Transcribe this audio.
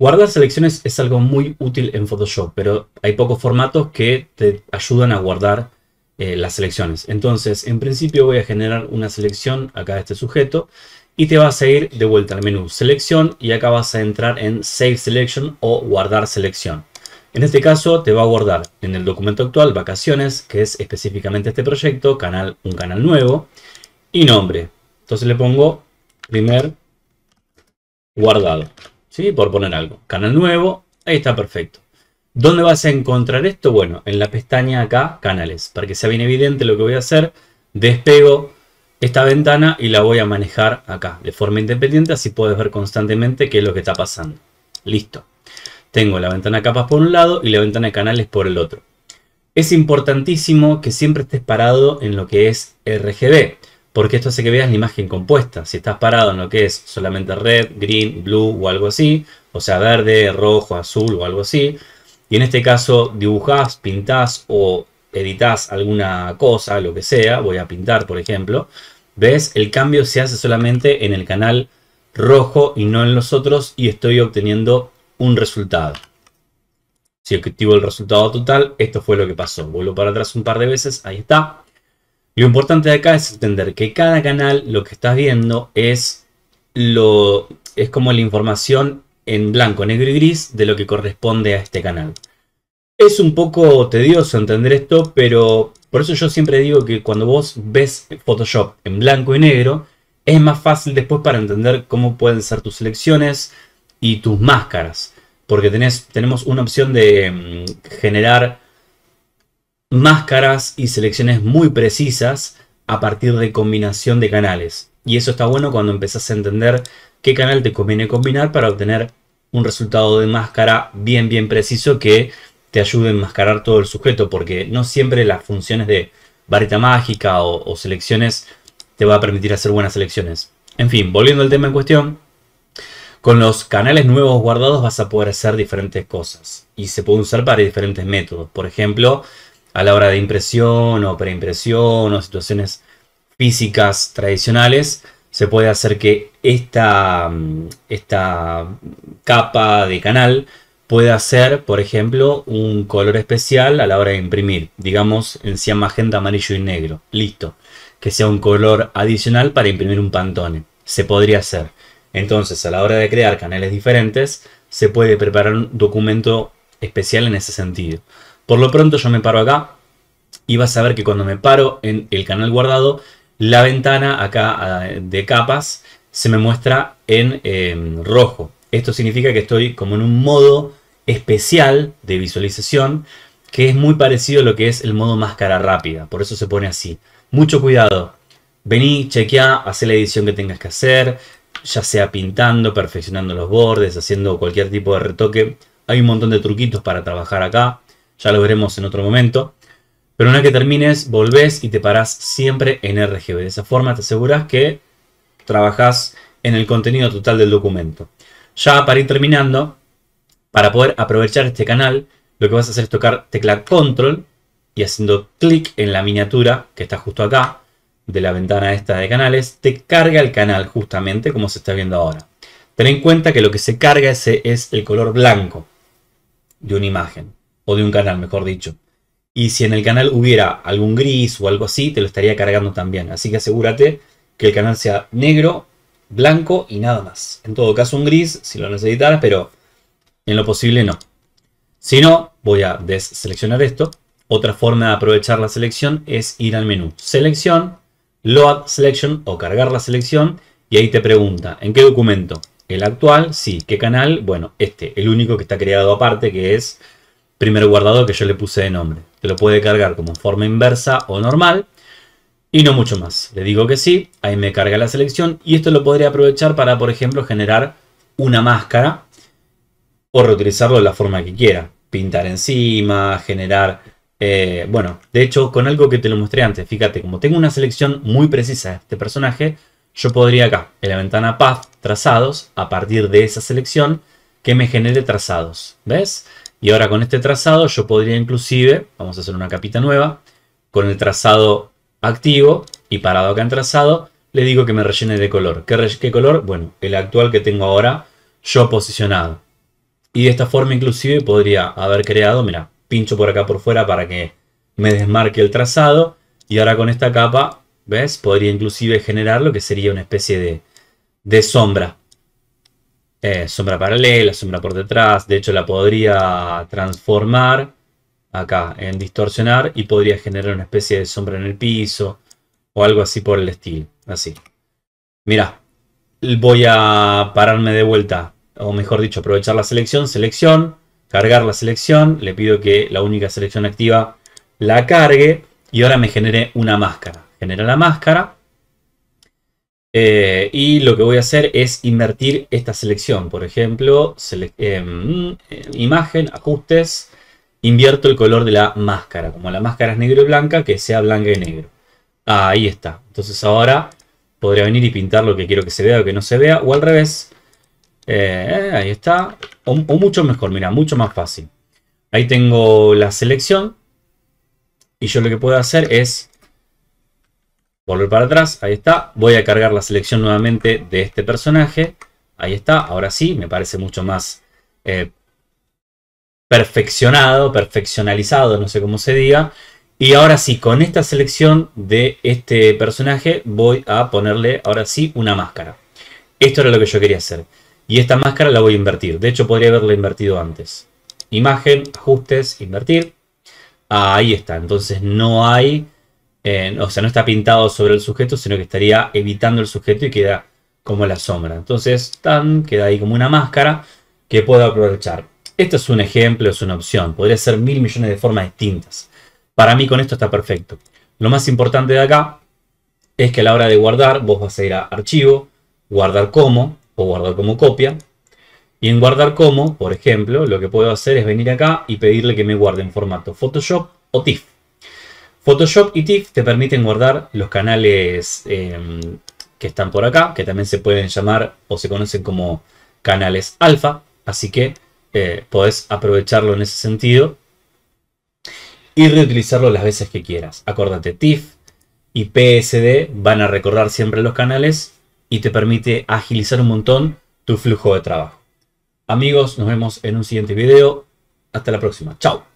Guardar selecciones es algo muy útil en Photoshop, pero hay pocos formatos que te ayudan a guardar eh, las selecciones. Entonces, en principio voy a generar una selección acá de este sujeto y te vas a ir de vuelta al menú selección y acá vas a entrar en save selection o guardar selección. En este caso te va a guardar en el documento actual vacaciones, que es específicamente este proyecto, canal, un canal nuevo, y nombre. Entonces le pongo primer guardado. Por poner algo. Canal nuevo, ahí está perfecto. ¿Dónde vas a encontrar esto? Bueno, en la pestaña acá, canales. Para que sea bien evidente lo que voy a hacer, despego esta ventana y la voy a manejar acá de forma independiente. Así puedes ver constantemente qué es lo que está pasando. Listo. Tengo la ventana capas por un lado y la ventana de canales por el otro. Es importantísimo que siempre estés parado en lo que es RGB porque esto hace que veas la imagen compuesta. Si estás parado en lo que es solamente red, green, blue o algo así, o sea, verde, rojo, azul o algo así, y en este caso dibujás, pintás o editas alguna cosa, lo que sea, voy a pintar por ejemplo, ves, el cambio se hace solamente en el canal rojo y no en los otros y estoy obteniendo un resultado. Si activo el resultado total, esto fue lo que pasó. Vuelvo para atrás un par de veces, ahí está. Lo importante de acá es entender que cada canal lo que estás viendo es, lo, es como la información en blanco, negro y gris de lo que corresponde a este canal. Es un poco tedioso entender esto, pero por eso yo siempre digo que cuando vos ves Photoshop en blanco y negro, es más fácil después para entender cómo pueden ser tus selecciones y tus máscaras. Porque tenemos una opción de mm, generar máscaras y selecciones muy precisas a partir de combinación de canales. Y eso está bueno cuando empezás a entender qué canal te conviene combinar para obtener un resultado de máscara bien bien preciso que te ayude a enmascarar todo el sujeto, porque no siempre las funciones de varita mágica o, o selecciones te va a permitir hacer buenas selecciones. En fin, volviendo al tema en cuestión, con los canales nuevos guardados vas a poder hacer diferentes cosas y se puede usar para diferentes métodos. Por ejemplo, a la hora de impresión o preimpresión o situaciones físicas tradicionales, se puede hacer que esta, mm, esta capa de canal pueda ser, por ejemplo, un color especial a la hora de imprimir. Digamos, encima magenta, amarillo y negro. Listo. Que sea un color adicional para imprimir un pantone. Se podría hacer. Entonces, a la hora de crear canales diferentes, se puede preparar un documento especial en ese sentido. Por lo pronto yo me paro acá y vas a ver que cuando me paro en el canal guardado, la ventana acá ah, de capas se me muestra en em, rojo. Esto significa que estoy como en un modo especial de visualización que es muy parecido a lo que es el modo máscara rápida. Por eso se pone así. Mucho cuidado. Vení, chequeá, hace la edición que tengas que hacer, ya sea pintando, perfeccionando los bordes, haciendo cualquier tipo de retoque. Hay un montón de truquitos para trabajar acá ya lo veremos en otro momento. Pero una que termines, volvés y te parás siempre en RGB. De esa forma te aseguras que trabajás en el contenido total del documento. Ya para ir terminando, para poder aprovechar este canal, lo que vas a hacer es tocar tecla control y haciendo clic en la miniatura que está justo acá de la ventana esta de canales, te carga el canal justamente como se está viendo ahora. Ten en cuenta que lo que se carga ese es el color blanco de una imagen de un canal, mejor dicho. Y si en el canal hubiera algún gris o algo así, te lo estaría cargando también. Así que asegúrate que el canal sea negro, blanco y nada más. En todo caso un gris si lo necesitaras, pero en lo posible no. Si no, voy a deseleccionar esto. Otra forma de aprovechar la selección es ir al menú Selección, Load Selection o cargar la selección y ahí te pregunta, ¿en qué documento? El actual, sí. ¿Qué canal? Bueno, este, el único que está creado aparte que es primer guardado que yo le puse de nombre. Te lo puede cargar como forma inversa o normal. Y no mucho más. Le digo que sí, ahí me carga la selección. Y esto lo podría aprovechar para, por ejemplo, generar una máscara. O reutilizarlo de la forma que quiera. Pintar encima, generar... Eh, bueno, de hecho, con algo que te lo mostré antes. Fíjate, como tengo una selección muy precisa de este personaje, yo podría acá, en la ventana Path, trazados, a partir de esa selección, que me genere trazados. ¿Ves? Y ahora con este trazado yo podría inclusive, vamos a hacer una capita nueva, con el trazado activo y parado acá en trazado, le digo que me rellene de color. ¿Qué, color? Bueno, el actual que tengo ahora yo posicionado. Y de esta forma inclusive podría haber creado, mira, pincho por acá por fuera para que me desmarque el trazado. Y ahora con esta capa, ¿ves? Podría inclusive generar lo que sería una especie de, de sombra eh, sombra paralela, sombra por detrás. De hecho, la podría transformar acá en distorsionar y podría generar una especie de sombra en el piso o algo así por el estilo. Así. Mira, voy a pararme de vuelta, o mejor dicho, aprovechar la selección, selección, cargar la selección. Le pido que la única selección activa la cargue y ahora me genere una máscara. Genera la máscara eh, y lo que voy a hacer es invertir esta selección. Por ejemplo, em, em, imagen, ajustes, invierto el color de la máscara. Como la máscara es negro y blanca, que sea blanca y negro. Ahí está. Entonces ahora podría venir y pintar lo que quiero que se vea o que no se vea. O al revés. Eh, ahí está. O, o mucho mejor, mira, mucho más fácil. Ahí tengo la selección. Y yo lo que puedo hacer es volver para atrás, ahí está, voy a cargar la selección nuevamente de este personaje, ahí está, ahora sí, me parece mucho más eh, perfeccionado, perfeccionalizado, no sé cómo se diga, y ahora sí, con esta selección de este personaje voy a ponerle ahora sí una máscara. Esto era lo que yo quería hacer. Y esta máscara la voy a invertir. De hecho, podría haberla invertido antes. Imagen, ajustes, invertir. Ahí está. Entonces no hay eh, o sea, no está pintado sobre el sujeto, sino que estaría evitando el sujeto y queda como la sombra. Entonces, tan, queda ahí como una máscara que puedo aprovechar. Esto es un ejemplo, es una opción. Podría ser mil millones de formas distintas. Para mí con esto está perfecto. Lo más importante de acá es que a la hora de guardar, vos vas a ir a archivo, guardar como o guardar como copia. Y en guardar como, por ejemplo, lo que puedo hacer es venir acá y pedirle que me guarde en formato Photoshop o TIFF. Photoshop y TIFF te permiten guardar los canales em, que están por acá, que también se pueden llamar o se conocen como canales alfa, así que eh, podés aprovecharlo en ese sentido y reutilizarlo las veces que quieras. Acordate, TIFF y PSD van a recordar siempre los canales y te permite agilizar un montón tu flujo de trabajo. Amigos, nos vemos en un siguiente video. Hasta la próxima. Chao.